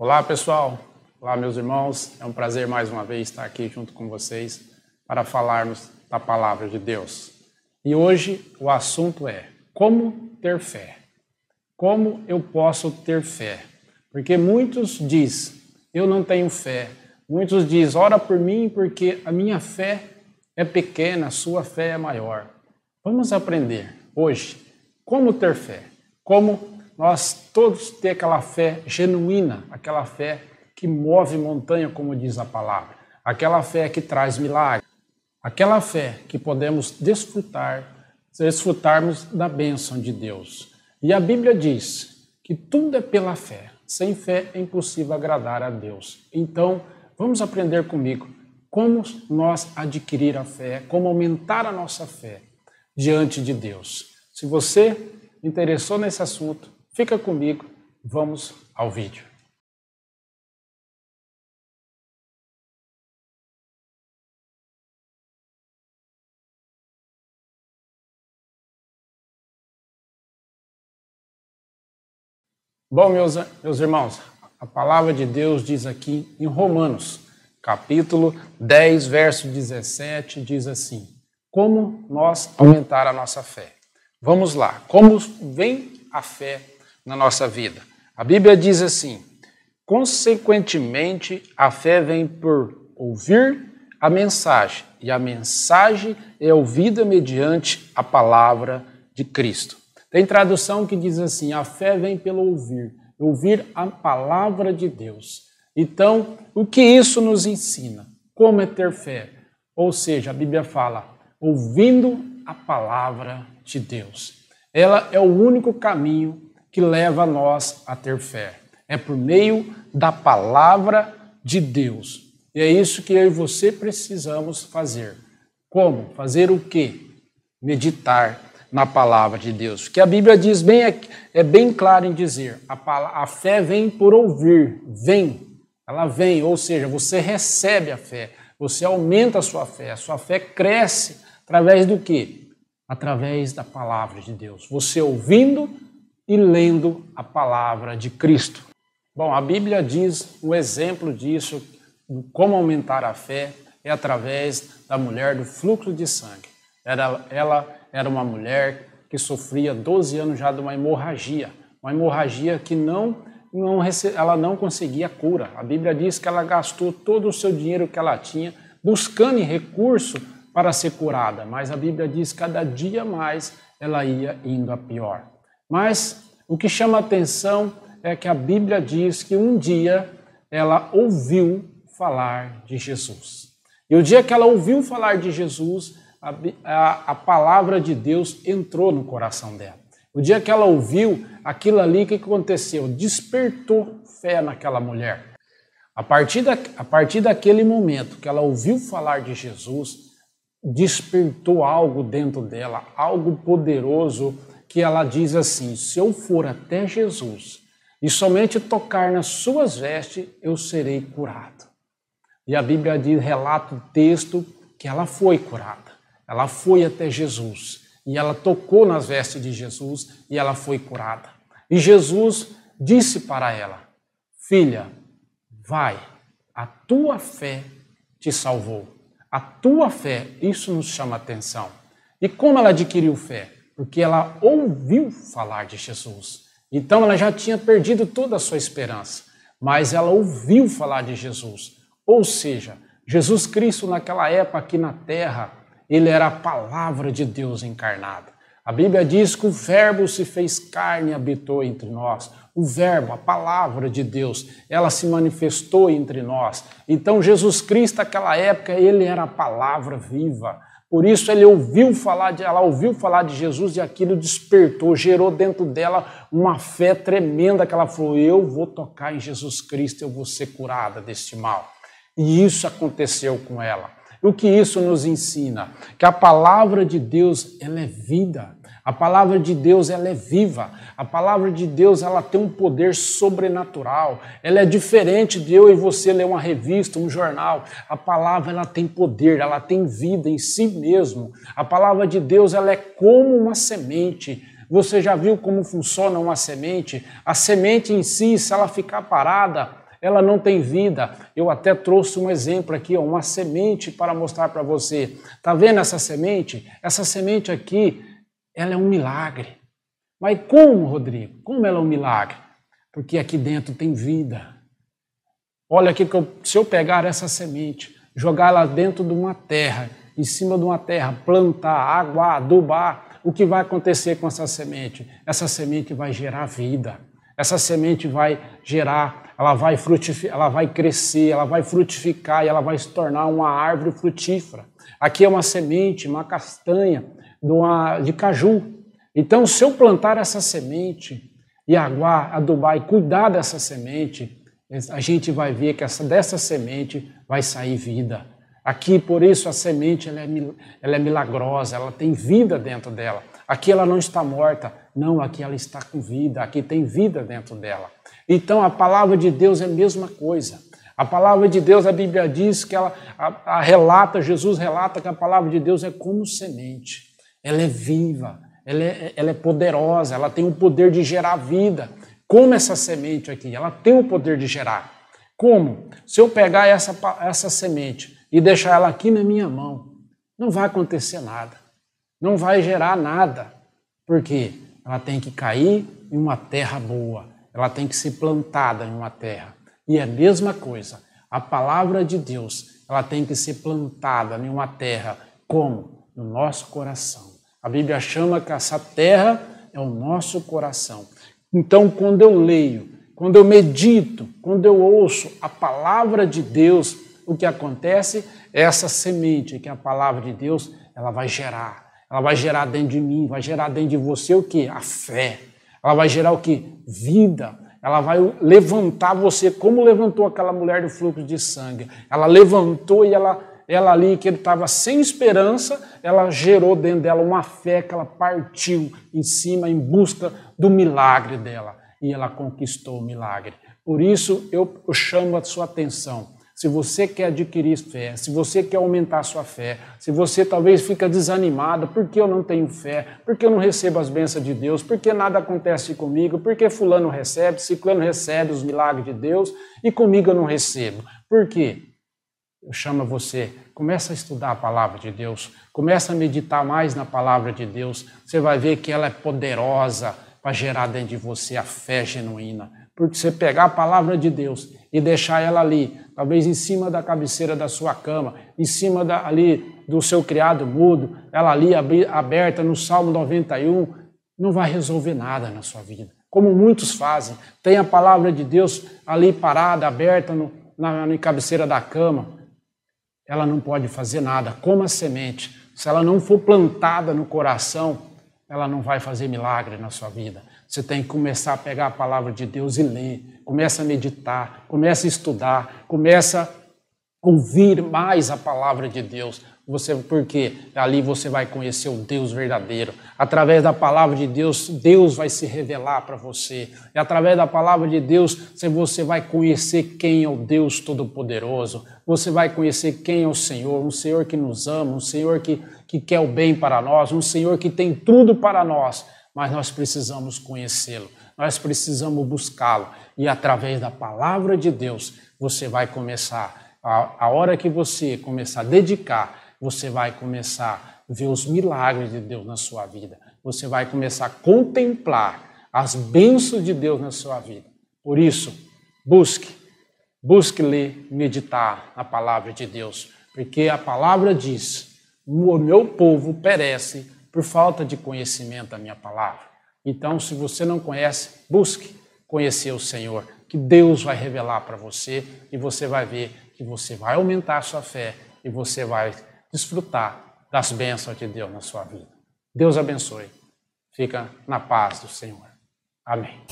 Olá, pessoal. Olá, meus irmãos. É um prazer mais uma vez estar aqui junto com vocês para falarmos da palavra de Deus. E hoje o assunto é como ter fé. Como eu posso ter fé? Porque muitos diz, eu não tenho fé. Muitos diz, ora por mim porque a minha fé é pequena, a sua fé é maior. Vamos aprender hoje como ter fé, como nós todos ter aquela fé genuína, aquela fé que move montanha, como diz a palavra, aquela fé que traz milagre, aquela fé que podemos desfrutar, desfrutarmos da bênção de Deus. E a Bíblia diz que tudo é pela fé. Sem fé é impossível agradar a Deus. Então, vamos aprender comigo como nós adquirir a fé, como aumentar a nossa fé diante de Deus. Se você interessou nesse assunto, Fica comigo, vamos ao vídeo. Bom, meus, meus irmãos, a palavra de Deus diz aqui em Romanos, capítulo 10, verso 17, diz assim: Como nós aumentar a nossa fé? Vamos lá, como vem a fé na nossa vida. A Bíblia diz assim: consequentemente, a fé vem por ouvir a mensagem, e a mensagem é ouvida mediante a palavra de Cristo. Tem tradução que diz assim: a fé vem pelo ouvir, ouvir a palavra de Deus. Então, o que isso nos ensina? Como é ter fé? Ou seja, a Bíblia fala, ouvindo a palavra de Deus. Ela é o único caminho que leva nós a ter fé. É por meio da palavra de Deus. E é isso que eu e você precisamos fazer. Como? Fazer o quê? Meditar na palavra de Deus. Que a Bíblia diz bem é bem claro em dizer, a, a fé vem por ouvir, vem. Ela vem, ou seja, você recebe a fé, você aumenta a sua fé, a sua fé cresce através do quê? Através da palavra de Deus. Você ouvindo e lendo a palavra de Cristo. Bom, a Bíblia diz o exemplo disso, como aumentar a fé, é através da mulher do fluxo de sangue. Era, ela era uma mulher que sofria 12 anos já de uma hemorragia, uma hemorragia que não, não ela não conseguia cura. A Bíblia diz que ela gastou todo o seu dinheiro que ela tinha buscando recurso para ser curada, mas a Bíblia diz que cada dia mais ela ia indo a pior. Mas o que chama atenção é que a Bíblia diz que um dia ela ouviu falar de Jesus. E o dia que ela ouviu falar de Jesus, a, a, a palavra de Deus entrou no coração dela. O dia que ela ouviu aquilo ali, o que aconteceu? Despertou fé naquela mulher. A partir, da, a partir daquele momento que ela ouviu falar de Jesus, despertou algo dentro dela, algo poderoso que ela diz assim: Se eu for até Jesus e somente tocar nas suas vestes, eu serei curado. E a Bíblia diz, relata o texto que ela foi curada. Ela foi até Jesus e ela tocou nas vestes de Jesus e ela foi curada. E Jesus disse para ela: Filha, vai, a tua fé te salvou. A tua fé, isso nos chama atenção. E como ela adquiriu fé? porque ela ouviu falar de Jesus. Então ela já tinha perdido toda a sua esperança, mas ela ouviu falar de Jesus. Ou seja, Jesus Cristo naquela época aqui na terra, ele era a palavra de Deus encarnada. A Bíblia diz que o Verbo se fez carne e habitou entre nós. O Verbo, a palavra de Deus, ela se manifestou entre nós. Então, Jesus Cristo, naquela época, ele era a palavra viva. Por isso ele ouviu falar de, ela ouviu falar de Jesus e aquilo despertou, gerou dentro dela uma fé tremenda que ela falou: "Eu vou tocar em Jesus Cristo, eu vou ser curada deste mal". E isso aconteceu com ela. o que isso nos ensina? Que a palavra de Deus, ela é vida, a palavra de Deus ela é viva. A palavra de Deus ela tem um poder sobrenatural. Ela é diferente de eu e você ler uma revista, um jornal. A palavra ela tem poder, ela tem vida em si mesmo. A palavra de Deus ela é como uma semente. Você já viu como funciona uma semente? A semente em si, se ela ficar parada, ela não tem vida. Eu até trouxe um exemplo aqui, ó, uma semente para mostrar para você. Tá vendo essa semente? Essa semente aqui, ela é um milagre. Mas como, Rodrigo? Como ela é um milagre? Porque aqui dentro tem vida. Olha aqui que eu, se eu pegar essa semente, jogar ela dentro de uma terra, em cima de uma terra, plantar, aguar, adubar, o que vai acontecer com essa semente? Essa semente vai gerar vida. Essa semente vai gerar, ela vai frutificar, ela vai crescer, ela vai frutificar e ela vai se tornar uma árvore frutífera. Aqui é uma semente, uma castanha, de, uma, de caju. Então, se eu plantar essa semente e aguar, adubar e cuidar dessa semente, a gente vai ver que essa, dessa semente vai sair vida. Aqui, por isso, a semente ela é, ela é milagrosa, ela tem vida dentro dela. Aqui ela não está morta, não, aqui ela está com vida, aqui tem vida dentro dela. Então, a palavra de Deus é a mesma coisa. A palavra de Deus, a Bíblia diz que ela a, a relata, Jesus relata que a palavra de Deus é como semente ela é viva, ela é, ela é poderosa, ela tem o poder de gerar vida. Como essa semente aqui, ela tem o poder de gerar. Como? Se eu pegar essa, essa semente e deixar ela aqui na minha mão, não vai acontecer nada, não vai gerar nada, porque ela tem que cair em uma terra boa, ela tem que ser plantada em uma terra. E é a mesma coisa, a palavra de Deus, ela tem que ser plantada em uma terra como? no nosso coração. A Bíblia chama que essa terra é o nosso coração. Então, quando eu leio, quando eu medito, quando eu ouço a palavra de Deus, o que acontece? Essa semente que é a palavra de Deus, ela vai gerar. Ela vai gerar dentro de mim, vai gerar dentro de você o que? A fé. Ela vai gerar o que? Vida. Ela vai levantar você, como levantou aquela mulher do fluxo de sangue. Ela levantou e ela ela ali que ele estava sem esperança, ela gerou dentro dela uma fé que ela partiu em cima em busca do milagre dela e ela conquistou o milagre. Por isso eu chamo a sua atenção. Se você quer adquirir fé, se você quer aumentar a sua fé, se você talvez fica desanimado, porque eu não tenho fé, porque eu não recebo as bênçãos de Deus, porque nada acontece comigo, porque fulano recebe, ciclano recebe os milagres de Deus e comigo eu não recebo. Por quê? chama você, começa a estudar a palavra de Deus, começa a meditar mais na palavra de Deus. Você vai ver que ela é poderosa para gerar dentro de você a fé genuína. Porque você pegar a palavra de Deus e deixar ela ali, talvez em cima da cabeceira da sua cama, em cima da, ali do seu criado mudo, ela ali aberta no Salmo 91, não vai resolver nada na sua vida. Como muitos fazem, tem a palavra de Deus ali parada, aberta no, na, na cabeceira da cama, ela não pode fazer nada, como a semente. Se ela não for plantada no coração, ela não vai fazer milagre na sua vida. Você tem que começar a pegar a palavra de Deus e ler, começa a meditar, começa a estudar, começa a ouvir mais a palavra de Deus. Você, porque ali você vai conhecer o Deus verdadeiro. Através da palavra de Deus, Deus vai se revelar para você. E através da palavra de Deus, você vai conhecer quem é o Deus Todo-Poderoso. Você vai conhecer quem é o Senhor, um Senhor que nos ama, um Senhor que, que quer o bem para nós, um Senhor que tem tudo para nós. Mas nós precisamos conhecê-lo, nós precisamos buscá-lo. E através da palavra de Deus, você vai começar, a, a hora que você começar a dedicar você vai começar a ver os milagres de Deus na sua vida. Você vai começar a contemplar as bênçãos de Deus na sua vida. Por isso, busque, busque ler, meditar na palavra de Deus, porque a palavra diz: "O meu povo perece por falta de conhecimento da minha palavra". Então, se você não conhece, busque conhecer o Senhor, que Deus vai revelar para você e você vai ver que você vai aumentar a sua fé e você vai desfrutar das bênçãos de Deus na sua vida. Deus abençoe. Fica na paz do Senhor. Amém.